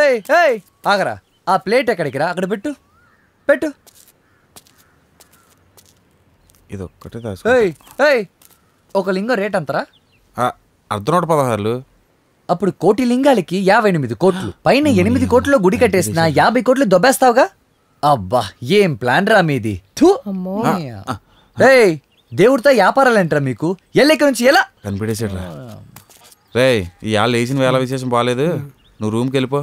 ఏయ్ ఆగరా ఆ ప్లేట్ ఎక్కడికి రా అక్కడ పెట్టు పెట్టు ఇది ఒక్కటే ఏయ్ ఒక లింగం రేట్ అంతరా అర్ధనూట పదహారులు అప్పుడు కోటి లింగాలకి యాభై ఎనిమిది కోట్లు పైన ఎనిమిది కోట్లు గుడి కట్టేసిన యాభై కోట్లు దొబ్బేస్తావుగా అబ్బా ఏం ప్లాన్ రా మీది ఏయ్ దేవుడితో వ్యాపారాలు ఏంట్రా మీకు ఎల్లెక్క నుంచి ఎలా కనిపెట్టేసాడు రే ఈ వేళ వేసిన వేళ విశేషం బాగాలేదు నువ్వు రూమ్కి వెళ్ళిపో